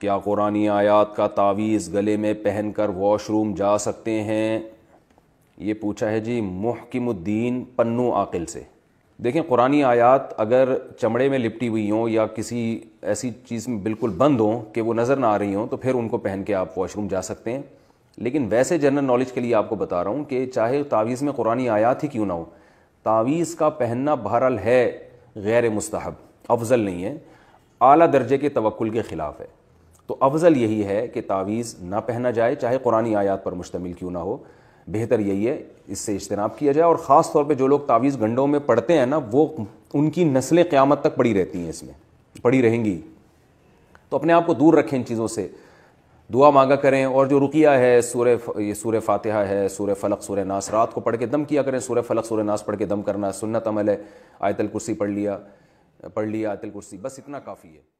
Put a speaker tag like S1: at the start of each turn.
S1: क्या कुरानी आयात का तावीज़ गले में पहन कर वॉशरूम जा सकते हैं ये पूछा है जी मुहकिमुद्दीन पन्नू आकिल से देखें कुरानी आयात अगर चमड़े में लिपटी हुई हों या किसी ऐसी चीज़ में बिल्कुल बंद हों कि वो नज़र ना आ रही हों तो फिर उनको पहन के आप वॉशरूम जा सकते हैं लेकिन वैसे जनरल नॉलेज के लिए आपको बता रहा हूँ कि चाहे तावीज़ में कुरानी आयात ही क्यों ना हो तावीज़ का पहनना बहरहाल है गैर मुस्तहब अफजल नहीं है आला दर्जे के तवक्ल के ख़िलाफ़ है तो अफजल यही है कि तावीज़ ना पहना जाए चाहे कुरानी आयात पर मुश्तमिल क्यों ना हो बेहतर यही है इससे इज्तनाब किया जाए और ख़ास तौर पर जो लोग तावीज़ गंडों में पढ़ते हैं ना वो उनकी नस्लें क़्यामत तक पड़ी रहती हैं इसमें पड़ी रहेंगी तो अपने आप को दूर रखें इन चीज़ों से दुआ मांगा करें और जो रुकिया है सूर्य ये सूर्य फातिहा है सूर्य फलक सूर्य नास रात को पढ़ के दम किया करें सूर्य फलक सूर्य नास पढ़ के दम करना सुन्नत अमल है आयतल कुर्सी पढ़ लिया पढ़ लिया आयतल कुर्सी बस इतना काफ़ी है